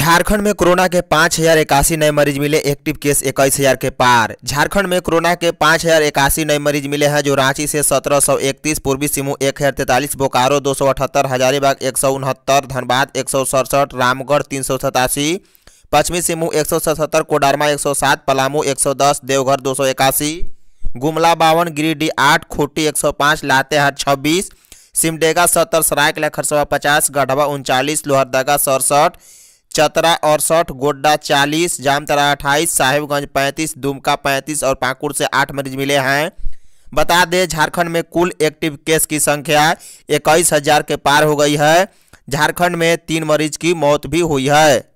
झारखंड में कोरोना के पाँच हजार इक्यासी नए मरीज मिले एक्टिव केस इक्कीस हजार के पार झारखंड में कोरोना के पाँच हजार इक्यासी नए मरीज मिले हैं जो रांची से सत्रह सौ इकतीस पूर्वी सिंहभूम एक हजार तैंतालीस बोकारो दो सौ अठहत्तर हजारीबाग एक सौ उनहत्तर धनबाद एक सौ सड़सठ रामगढ़ तीन सौ सतासी पश्चिमी सिंहभूम एक सौ सतहत्तर कोडारमा एक सौ सात पलामू एक सौ दस देवघर दो सौ इक्यासी गुमला बावन गिरिडीह आठ खूटी एक सौ पाँच लातेहार छब्बीस सिमडेगा सत्तर सरायकला खरसवा पचास गढ़वा उनचालीस लोहरदगा सड़सठ चतरा अड़सठ गोड्डा चालीस जामतरा अट्ठाईस साहेबगंज पैंतीस दुमका पैंतीस और पाकुड़ से आठ मरीज मिले हैं बता दें झारखंड में कुल एक्टिव केस की संख्या इक्कीस हजार के पार हो गई है झारखंड में तीन मरीज की मौत भी हुई है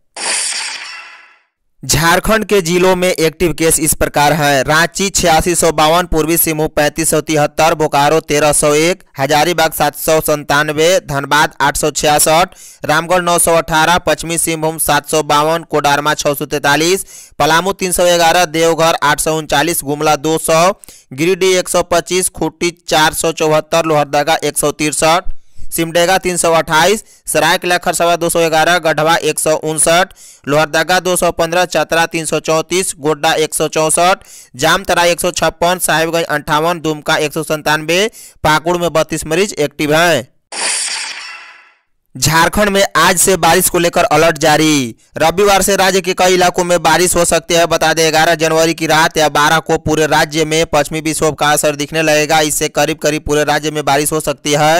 झारखंड के जिलों में एक्टिव केस इस प्रकार है रांची छियासी सौ बावन पूर्वी सिंहभूम पैंतीस सौ तिहत्तर बोकारो तेरह सौ एक हजारीबाग सात सौ संतानवे धनबाद आठ सौ छियासठ रामगढ़ नौ सौ अठारह पश्चिमी सिंहभूम सात सौ बावन कोडारमा छः सौ तैंतालीस पलामू तीन सौ ग्यारह देवघर आठ सौ उनचालीस गुमला दो सौ गिरिडीह एक सौ पच्चीस खूटी चार सौ चौहत्तर लोहरदगा एक सौ तिरसठ सिमडेगा तीन सौ अट्ठाईस किला खरसवा दो सौ ग्यारह गढ़वा एक सौ उनसठ लोहरदगा दो सौ पंद्रह चतरा तीन सौ चौंतीस गोड्डा एक सौ चौंसठ जामतरा एक सौ छप्पन साहिबगंज अंठावन दुमका एक सौ संतानवे पाकुड़ में बत्तीस मरीज एक्टिव हैं झारखंड में आज से बारिश को लेकर अलर्ट जारी रविवार से राज्य के कई इलाकों में बारिश हो सकती है बता दें ग्यारह जनवरी की रात या बारह को पूरे राज्य में पश्चिमी विक्षोभ का असर दिखने लगेगा इससे करीब करीब पूरे राज्य में बारिश हो सकती है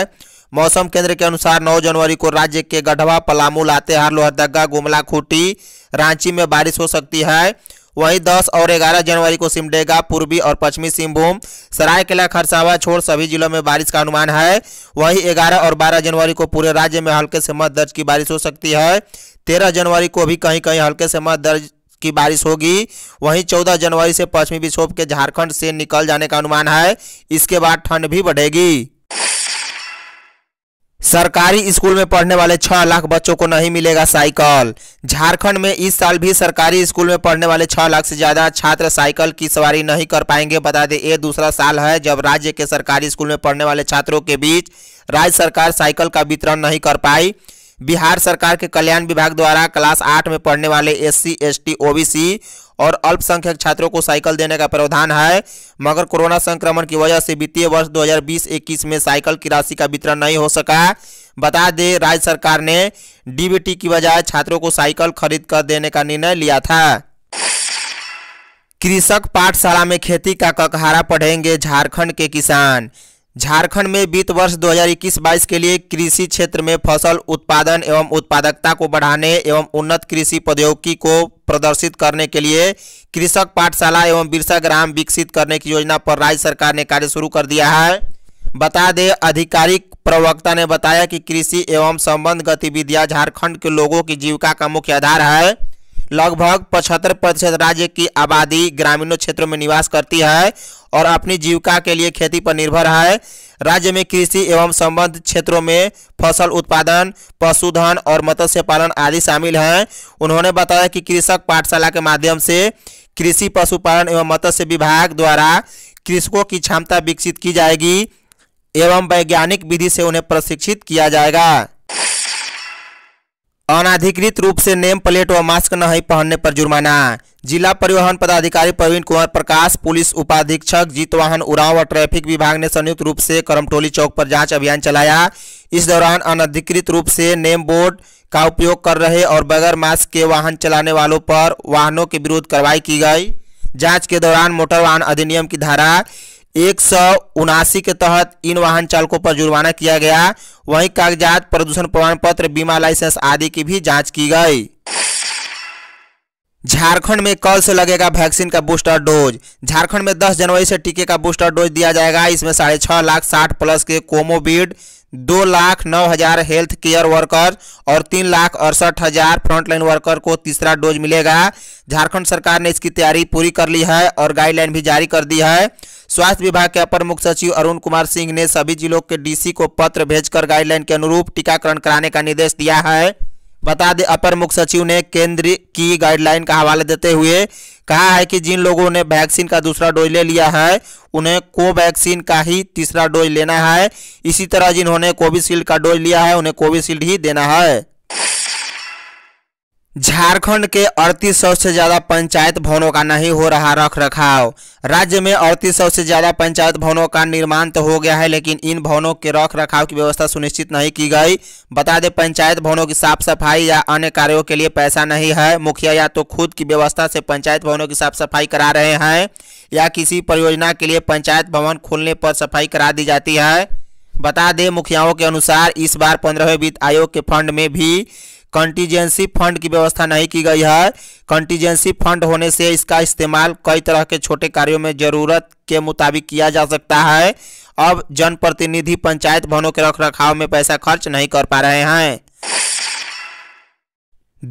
मौसम केंद्र के अनुसार 9 जनवरी को राज्य के गढ़वा पलामू लातेहार लोहरदगा गुमला खूटी रांची में बारिश हो सकती है वहीं 10 और 11 जनवरी को सिमडेगा पूर्वी और पश्चिमी सिंहभूम सरायकेला खरसावा छोड़ सभी जिलों में बारिश का अनुमान है वहीं 11 और 12 जनवरी को पूरे राज्य में हल्के से मत दर्ज की बारिश हो सकती है 13 जनवरी को भी कहीं कहीं हल्के से मत दर्ज की बारिश होगी वहीं 14 जनवरी से पश्चिमी विक्षोभ के झारखंड से निकल जाने का अनुमान है इसके बाद ठंड भी बढ़ेगी सरकारी स्कूल में पढ़ने वाले छह लाख बच्चों को नहीं मिलेगा साइकिल झारखंड में इस साल भी सरकारी स्कूल में पढ़ने वाले छह लाख से ज्यादा छात्र साइकिल की सवारी नहीं कर पाएंगे बता दें ये दूसरा साल है जब राज्य के सरकारी स्कूल में पढ़ने वाले छात्रों के बीच राज्य सरकार साइकिल का वितरण नहीं कर पाई बिहार सरकार के कल्याण विभाग द्वारा क्लास आठ में पढ़ने वाले S C S T OBC और अल्पसंख्यक छात्रों को साइकिल देने का प्रावधान है मगर कोरोना संक्रमण की वजह से वित्तीय वर्ष 2020-21 में साइकिल की राशि का वितरण नहीं हो सका बता दें राज्य सरकार ने डीबीटी की बजाय छात्रों को साइकिल खरीद कर देने का निर्णय लिया था कृषक पाठशाला में खेती का ककहारा पढ़ेंगे झारखंड के किसान झारखंड में वित्त वर्ष 2021-22 के लिए कृषि क्षेत्र में फसल उत्पादन एवं उत्पादकता को बढ़ाने एवं उन्नत कृषि प्रौद्योगिकी को प्रदर्शित करने के लिए कृषक पाठशाला एवं बिरसा ग्राम विकसित करने की योजना पर राज्य सरकार ने कार्य शुरू कर दिया है बता दें आधिकारिक प्रवक्ता ने बताया कि कृषि एवं संबंध गतिविधियां झारखंड के लोगों की जीविका का मुख्य आधार है लगभग पचहत्तर प्रतिशत राज्य की आबादी ग्रामीणों क्षेत्रों में निवास करती है और अपनी जीविका के लिए खेती पर निर्भर है राज्य में कृषि एवं संबद्ध क्षेत्रों में फसल उत्पादन पशुधन और मत्स्य पालन आदि शामिल हैं उन्होंने बताया कि कृषक पाठशाला के माध्यम से कृषि पशुपालन एवं मत्स्य विभाग द्वारा कृषकों की क्षमता विकसित की जाएगी एवं वैज्ञानिक विधि से उन्हें प्रशिक्षित किया जाएगा अनाधिकृत रूप से नेम प्लेट व मास्क नहीं पहनने पर जुर्माना जिला परिवहन पदाधिकारी प्रवीण कुमार प्रकाश पुलिस उपाधीक्षक जीत वाहन उड़ाव व ट्रैफिक विभाग ने संयुक्त रूप से करमटोली चौक पर जांच अभियान चलाया इस दौरान अनधिकृत रूप से नेम बोर्ड का उपयोग कर रहे और बगैर मास्क के वाहन चलाने वालों पर वाहनों के विरुद्ध कार्रवाई की गई जाँच के दौरान मोटर वाहन अधिनियम की धारा एक सौ उनासी के तहत इन वाहन चालकों पर जुर्माना किया गया वहीं कागजात प्रदूषण प्रमाण पत्र बीमा लाइसेंस आदि की भी जांच की गई झारखंड में कल से लगेगा वैक्सीन का बूस्टर डोज झारखंड में 10 जनवरी से टीके का बूस्टर डोज दिया जाएगा इसमें साढ़े छह लाख साठ प्लस के कोमोबिड दो लाख नौ हजार हेल्थ केयर वर्कर और तीन लाख अड़सठ हजार फ्रंटलाइन वर्कर को तीसरा डोज मिलेगा झारखंड सरकार ने इसकी तैयारी पूरी कर ली है और गाइडलाइन भी जारी कर दी है स्वास्थ्य विभाग के अपर मुख्य सचिव अरुण कुमार सिंह ने सभी जिलों के डीसी को पत्र भेजकर गाइडलाइन के अनुरूप टीकाकरण कराने का निर्देश दिया है बता दें अपर मुख्य सचिव ने केंद्र की गाइडलाइन का हवाला देते हुए कहा है कि जिन लोगों ने वैक्सीन का दूसरा डोज ले लिया है उन्हें कोवैक्सीन का ही तीसरा डोज लेना है इसी तरह जिन्होंने कोविशील्ड का डोज लिया है उन्हें कोविशील्ड ही देना है झारखंड के अड़तीस सौ से ज़्यादा पंचायत भवनों का नहीं हो रहा रख रखाव राज्य में अड़तीस सौ से ज़्यादा पंचायत भवनों का निर्माण तो हो गया है लेकिन इन भवनों के रख रखाव की व्यवस्था सुनिश्चित नहीं की गई बता दें पंचायत भवनों की साफ सफाई या अन्य कार्यों के लिए पैसा नहीं है मुखिया या तो खुद की व्यवस्था से पंचायत भवनों की साफ सफाई करा रहे हैं या किसी परियोजना के लिए पंचायत भवन खोलने पर सफाई करा दी जाती है बता दें मुखियाओं के अनुसार इस बार पंद्रहवें वित्त आयोग के फंड में भी कंटीजेंसी फंड की व्यवस्था नहीं की गई है कंटीजेंसी फंड होने से इसका इस्तेमाल कई तरह के छोटे कार्यों में ज़रूरत के मुताबिक किया जा सकता है अब जनप्रतिनिधि पंचायत भवनों के रख रखाव में पैसा खर्च नहीं कर पा रहे हैं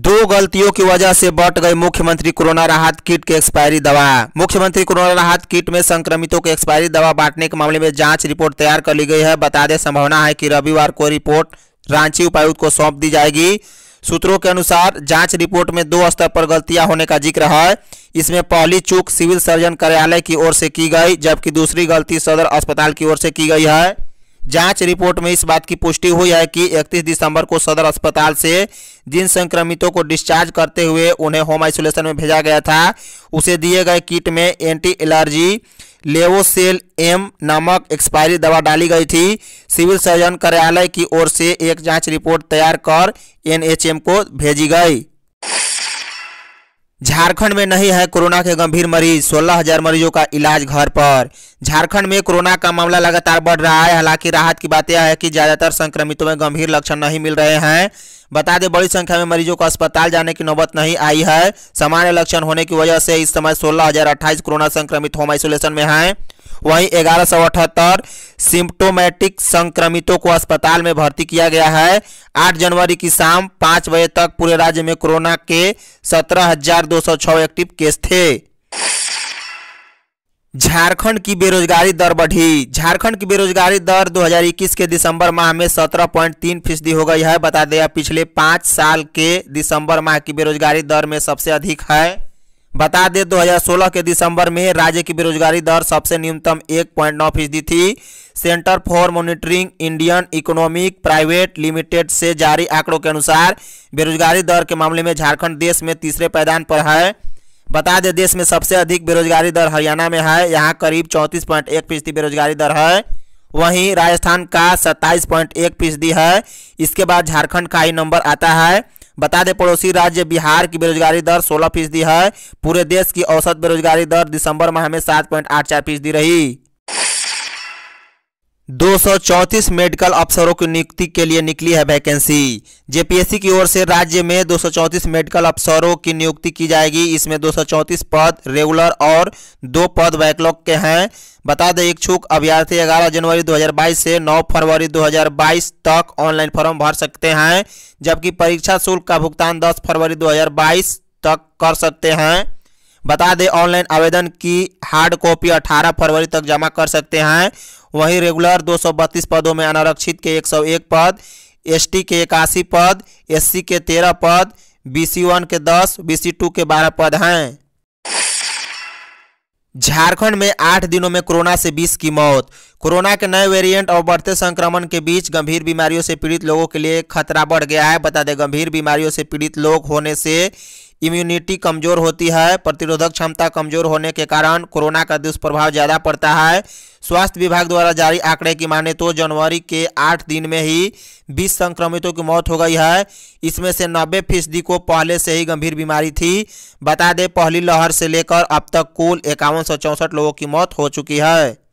दो गलतियों की वजह से बट गए मुख्यमंत्री कोरोना राहत किट के एक्सपायरी दवा मुख्यमंत्री कोरोना राहत किट में संक्रमितों के एक्सपायरी दवा बांटने के मामले में जांच रिपोर्ट तैयार कर ली गई है बता दें संभावना है कि रविवार को रिपोर्ट रांची उपायुक्त को सौंप दी जाएगी सूत्रों के अनुसार जांच रिपोर्ट में दो स्तर पर गलतियां होने का जिक्र है इसमें पहली चूक सिविल सर्जन कार्यालय की ओर से की गई जबकि दूसरी गलती सदर अस्पताल की ओर से की गई है जांच रिपोर्ट में इस बात की पुष्टि हुई है कि 31 दिसंबर को सदर अस्पताल से जिन संक्रमितों को डिस्चार्ज करते हुए उन्हें होम आइसोलेशन में भेजा गया था उसे दिए गए किट में एंटी एलर्जी लेवोसेल एम नामक एक्सपायरी दवा डाली गई थी सिविल सर्जन कार्यालय की ओर से एक जांच रिपोर्ट तैयार कर एनएचएम को भेजी गई झारखंड में नहीं है कोरोना के गंभीर मरीज 16,000 मरीजों का इलाज घर पर झारखंड में कोरोना का मामला लगातार बढ़ रहा है हालांकि राहत की बात यह है कि ज़्यादातर संक्रमितों में गंभीर लक्षण नहीं मिल रहे हैं बता दें बड़ी संख्या में मरीजों को अस्पताल जाने की नौबत नहीं आई है सामान्य लक्षण होने की वजह से इस समय सोलह कोरोना संक्रमित होम आइसोलेशन में हैं वहीं ग्यारह सौ अठहत्तर सिम्टोमेटिक संक्रमितों को अस्पताल में भर्ती किया गया है आठ जनवरी की शाम पाँच बजे तक पूरे राज्य में कोरोना के सत्रह हजार दो सौ छः एक्टिव केस थे झारखंड की बेरोजगारी दर बढ़ी झारखंड की बेरोजगारी दर 2021 के दिसंबर माह में 17.3 फीसदी हो गई है बता दें पिछले पाँच साल के दिसंबर माह की बेरोजगारी दर में सबसे अधिक है बता दें 2016 के दिसंबर में राज्य की बेरोजगारी दर सबसे न्यूनतम एक पॉइंट नौ फीसदी थी Centre for Monitoring Indian Economic Private Limited से जारी आंकड़ों के अनुसार बेरोजगारी दर के मामले में झारखंड देश में तीसरे पैदान पर है बता दें देश में सबसे अधिक बेरोजगारी दर हरियाणा में है यहाँ करीब चौंतीस पॉइंट एक फीसदी बेरोजगारी दर है वहीं राजस्थान का सत्ताईस पॉइंट एक फीसदी है इसके बाद झारखंड का ही नंबर आता है बता दें पड़ोसी राज्य बिहार की बेरोजगारी दर सोलह फीसदी है पूरे देश की औसत बेरोजगारी दर दिसंबर माह में सात पॉइंट आठ चार फीसदी रही 234 मेडिकल अफसरों की नियुक्ति के लिए निकली है वैकेंसी जेपीएससी की ओर से राज्य में 234 मेडिकल अफसरों की नियुक्ति की जाएगी इसमें 234 पद रेगुलर और दो पद बैकलॉग के हैं बता दें इच्छुक अभ्यर्थी 11 जनवरी 2022 से 9 फरवरी 2022 तक ऑनलाइन फॉर्म भर सकते हैं जबकि परीक्षा शुल्क का भुगतान दस फरवरी दो तक कर सकते हैं बता दें ऑनलाइन आवेदन की हार्ड कॉपी 18 फरवरी तक जमा कर सकते हैं वहीं रेगुलर दो पदों में अनारक्षित के 101 पद एसटी के इक्यासी पद एससी के तेरह पद बीसी वन के दस बीसी टू के बारह पद हैं झारखंड में आठ दिनों में कोरोना से बीस की मौत कोरोना के नए वेरिएंट और बढ़ते संक्रमण के बीच गंभीर बीमारियों से पीड़ित लोगों के लिए खतरा बढ़ गया है बता दें गंभीर बीमारियों से पीड़ित लोग होने से इम्यूनिटी कमज़ोर होती है प्रतिरोधक क्षमता कमज़ोर होने के कारण कोरोना का दुष्प्रभाव ज़्यादा पड़ता है स्वास्थ्य विभाग द्वारा जारी आंकड़े की माने तो जनवरी के आठ दिन में ही बीस संक्रमितों की मौत हो गई है इसमें से नब्बे फीसदी को पहले से ही गंभीर बीमारी थी बता दें पहली लहर से लेकर अब तक कुल इक्यावन लोगों की मौत हो चुकी है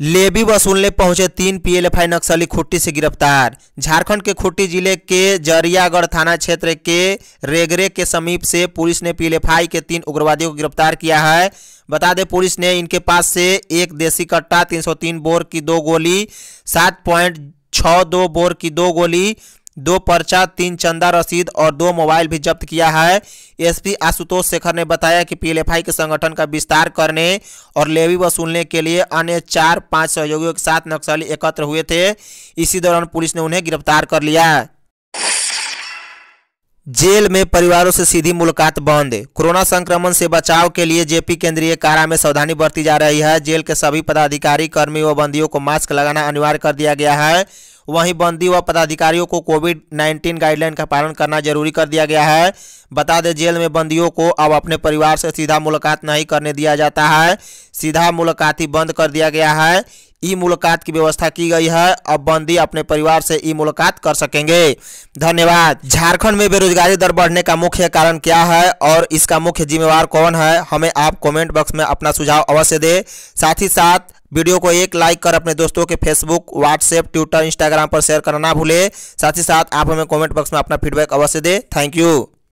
लेबी वसूलने पहुंचे तीन पीएलएफआई नक्सली खुट्टी से गिरफ्तार झारखंड के खुट्टी जिले के जरियागढ़ थाना क्षेत्र के रेगरे के समीप से पुलिस ने पीएलएफआई के तीन उग्रवादियों को गिरफ्तार किया है बता दें पुलिस ने इनके पास से एक देसी कट्टा 303 बोर की दो गोली सात पॉइंट छः दो बोर की दो गोली दो पर्चा तीन चंदा रसीद और दो मोबाइल भी जब्त किया है एसपी आशुतोष शेखर ने बताया कि पीएलएफआई के संगठन का विस्तार करने और लेवी वसूलने के लिए अन्य चार पांच सहयोगियों के साथ नक्सली एकत्र हुए थे इसी दौरान पुलिस ने उन्हें गिरफ्तार कर लिया जेल में परिवारों से सीधी मुलाकात बंद कोरोना संक्रमण से बचाव के लिए जेपी केंद्रीय कारा में सावधानी बरती जा रही है जेल के सभी पदाधिकारी कर्मी व बंदियों को मास्क लगाना अनिवार्य कर दिया गया है वहीं बंदी व पदाधिकारियों को कोविड 19 गाइडलाइन का पालन करना जरूरी कर दिया गया है बता दें जेल में बंदियों को अब अपने परिवार से सीधा मुलाकात नहीं करने दिया जाता है सीधा मुलाकात ही बंद कर दिया गया है ई मुलाकात की व्यवस्था की गई है अब बंदी अपने परिवार से ई मुलाकात कर सकेंगे धन्यवाद झारखंड में बेरोजगारी दर बढ़ने का मुख्य कारण क्या है और इसका मुख्य जिम्मेवार कौन है हमें आप कमेंट बॉक्स में अपना सुझाव अवश्य दे साथ ही साथ वीडियो को एक लाइक कर अपने दोस्तों के फेसबुक व्हाट्सएप ट्विटर इंस्टाग्राम पर शेयर करना ना भूले साथ ही साथ आप हमें कमेंट बॉक्स में अपना फीडबैक अवश्य दे थैंक यू